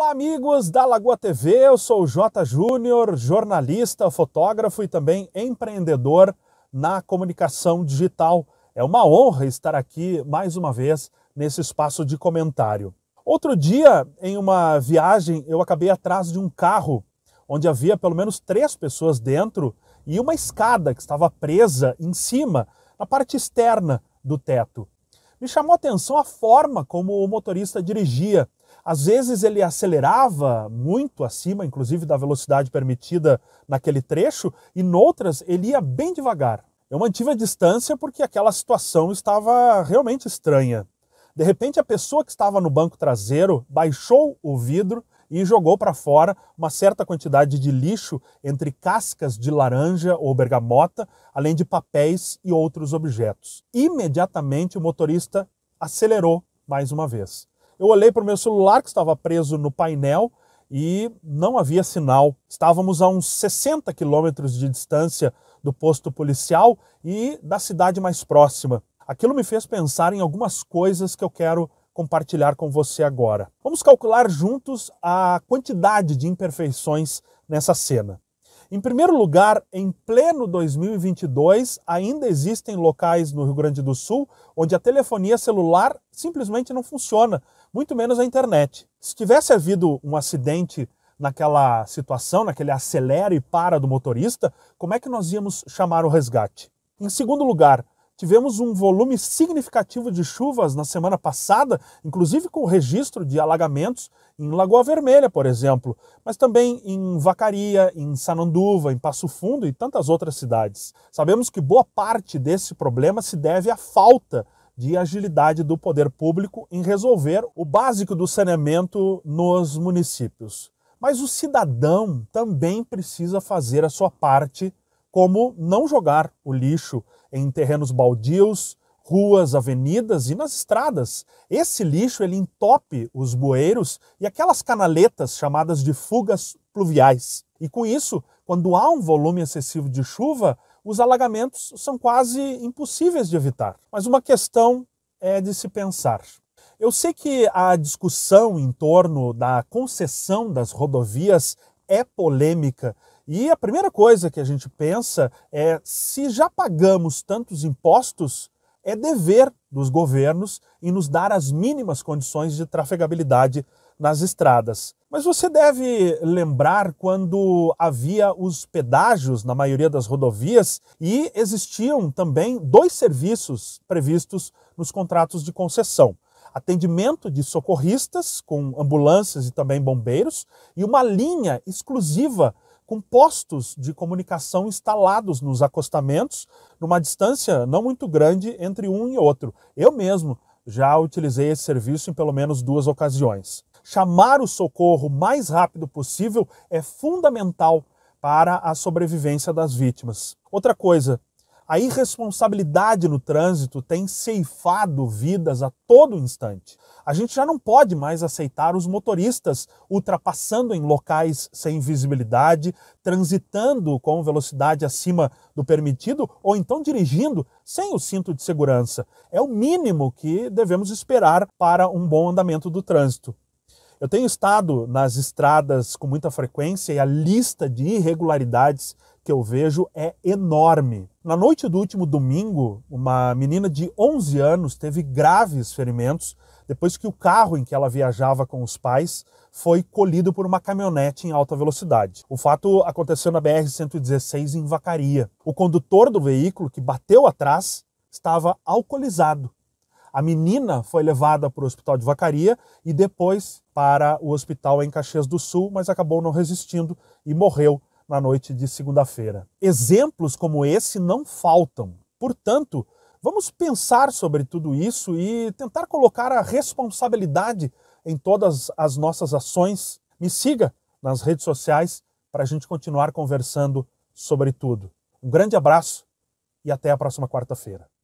Olá, amigos da Lagoa TV. Eu sou o Jota Júnior, jornalista, fotógrafo e também empreendedor na comunicação digital. É uma honra estar aqui mais uma vez nesse espaço de comentário. Outro dia, em uma viagem, eu acabei atrás de um carro onde havia pelo menos três pessoas dentro e uma escada que estava presa em cima, na parte externa do teto. Me chamou a atenção a forma como o motorista dirigia. Às vezes ele acelerava muito acima, inclusive da velocidade permitida naquele trecho, e noutras ele ia bem devagar. Eu mantive a distância porque aquela situação estava realmente estranha. De repente, a pessoa que estava no banco traseiro baixou o vidro e jogou para fora uma certa quantidade de lixo entre cascas de laranja ou bergamota, além de papéis e outros objetos. Imediatamente, o motorista acelerou mais uma vez. Eu olhei para o meu celular que estava preso no painel e não havia sinal. Estávamos a uns 60 quilômetros de distância do posto policial e da cidade mais próxima. Aquilo me fez pensar em algumas coisas que eu quero compartilhar com você agora. Vamos calcular juntos a quantidade de imperfeições nessa cena. Em primeiro lugar, em pleno 2022, ainda existem locais no Rio Grande do Sul onde a telefonia celular simplesmente não funciona, muito menos a internet. Se tivesse havido um acidente naquela situação, naquele acelera e para do motorista, como é que nós íamos chamar o resgate? Em segundo lugar, Tivemos um volume significativo de chuvas na semana passada, inclusive com registro de alagamentos em Lagoa Vermelha, por exemplo, mas também em Vacaria, em Sananduva, em Passo Fundo e tantas outras cidades. Sabemos que boa parte desse problema se deve à falta de agilidade do poder público em resolver o básico do saneamento nos municípios. Mas o cidadão também precisa fazer a sua parte como não jogar o lixo em terrenos baldios, ruas, avenidas e nas estradas. Esse lixo ele entope os bueiros e aquelas canaletas chamadas de fugas pluviais. E com isso, quando há um volume excessivo de chuva, os alagamentos são quase impossíveis de evitar. Mas uma questão é de se pensar. Eu sei que a discussão em torno da concessão das rodovias é polêmica e a primeira coisa que a gente pensa é se já pagamos tantos impostos, é dever dos governos em nos dar as mínimas condições de trafegabilidade nas estradas. Mas você deve lembrar quando havia os pedágios na maioria das rodovias e existiam também dois serviços previstos nos contratos de concessão: atendimento de socorristas com ambulâncias e também bombeiros e uma linha exclusiva com postos de comunicação instalados nos acostamentos, numa distância não muito grande entre um e outro. Eu mesmo já utilizei esse serviço em pelo menos duas ocasiões. Chamar o socorro o mais rápido possível é fundamental para a sobrevivência das vítimas. Outra coisa, a irresponsabilidade no trânsito tem ceifado vidas a todo instante. A gente já não pode mais aceitar os motoristas ultrapassando em locais sem visibilidade, transitando com velocidade acima do permitido ou então dirigindo sem o cinto de segurança. É o mínimo que devemos esperar para um bom andamento do trânsito. Eu tenho estado nas estradas com muita frequência e a lista de irregularidades que eu vejo é enorme na noite do último domingo, uma menina de 11 anos teve graves ferimentos depois que o carro em que ela viajava com os pais foi colhido por uma caminhonete em alta velocidade. O fato aconteceu na BR-116 em Vacaria. O condutor do veículo que bateu atrás estava alcoolizado. A menina foi levada para o hospital de Vacaria e depois para o hospital em Caxias do Sul, mas acabou não resistindo e morreu na noite de segunda-feira. Exemplos como esse não faltam. Portanto, vamos pensar sobre tudo isso e tentar colocar a responsabilidade em todas as nossas ações. Me siga nas redes sociais para a gente continuar conversando sobre tudo. Um grande abraço e até a próxima quarta-feira.